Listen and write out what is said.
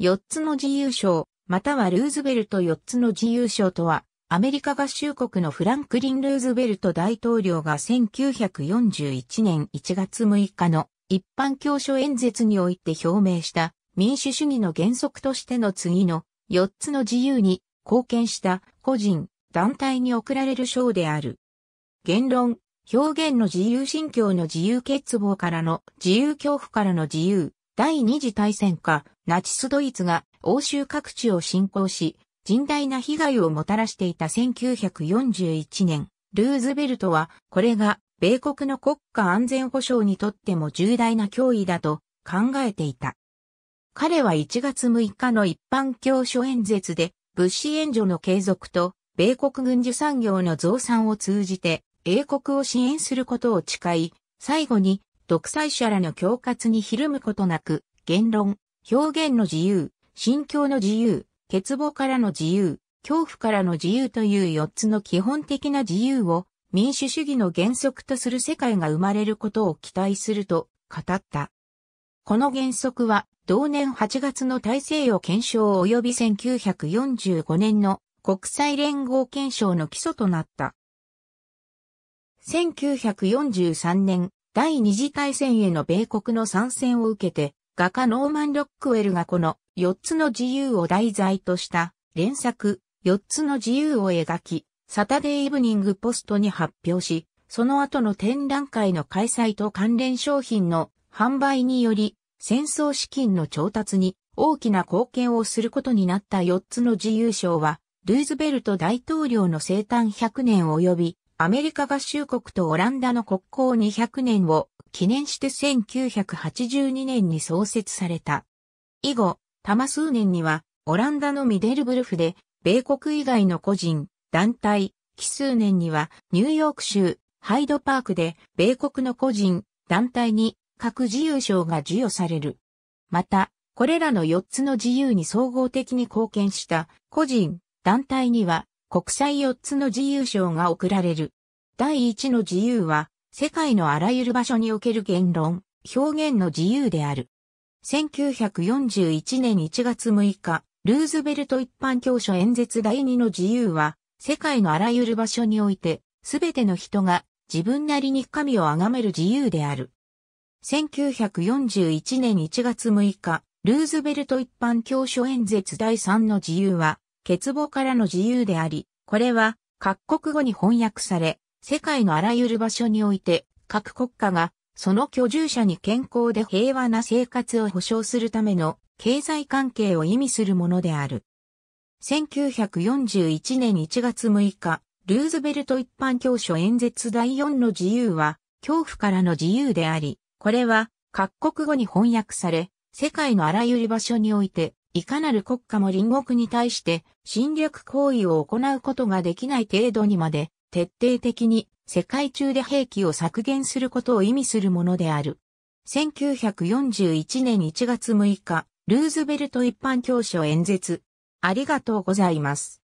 4つの自由賞、またはルーズベルト4つの自由賞とは、アメリカ合衆国のフランクリン・ルーズベルト大統領が1941年1月6日の一般教書演説において表明した民主主義の原則としての次の4つの自由に貢献した個人、団体に贈られる賞である。言論、表現の自由信教の自由欠乏からの自由恐怖からの自由、第二次大戦下、ナチスドイツが欧州各地を侵攻し、甚大な被害をもたらしていた1941年、ルーズベルトは、これが米国の国家安全保障にとっても重大な脅威だと考えていた。彼は1月6日の一般教書演説で、物資援助の継続と、米国軍需産業の増産を通じて、英国を支援することを誓い、最後に独裁者らの恐喝にひるむことなく、言論、表現の自由、信教の自由、欠乏からの自由、恐怖からの自由という4つの基本的な自由を民主主義の原則とする世界が生まれることを期待すると語った。この原則は同年8月の大西洋憲章及び1945年の国際連合憲章の基礎となった。1943年第二次大戦への米国の参戦を受けて、画家ノーマン・ロックウェルがこの4つの自由を題材とした連作4つの自由を描き、サタデーイブニングポストに発表し、その後の展覧会の開催と関連商品の販売により、戦争資金の調達に大きな貢献をすることになった4つの自由賞は、ルーズベルト大統領の生誕100年及び、アメリカ合衆国とオランダの国交200年を記念して1982年に創設された。以後、たま数年には、オランダのミデルブルフで、米国以外の個人、団体、奇数年には、ニューヨーク州、ハイドパークで、米国の個人、団体に、各自由賞が授与される。また、これらの4つの自由に総合的に貢献した個人、団体には国際4つの自由賞が贈られる。第1の自由は、世界のあらゆる場所における言論、表現の自由である。1941年1月6日、ルーズベルト一般教書演説第2の自由は、世界のあらゆる場所において、すべての人が自分なりに神を崇める自由である。1941年1月6日、ルーズベルト一般教書演説第3の自由は、欠乏からの自由であり、これは各国語に翻訳され、世界のあらゆる場所において、各国家がその居住者に健康で平和な生活を保障するための経済関係を意味するものである。1941年1月6日、ルーズベルト一般教書演説第4の自由は、恐怖からの自由であり、これは各国語に翻訳され、世界のあらゆる場所において、いかなる国家も隣国に対して侵略行為を行うことができない程度にまで徹底的に世界中で兵器を削減することを意味するものである。1941年1月6日、ルーズベルト一般教書演説。ありがとうございます。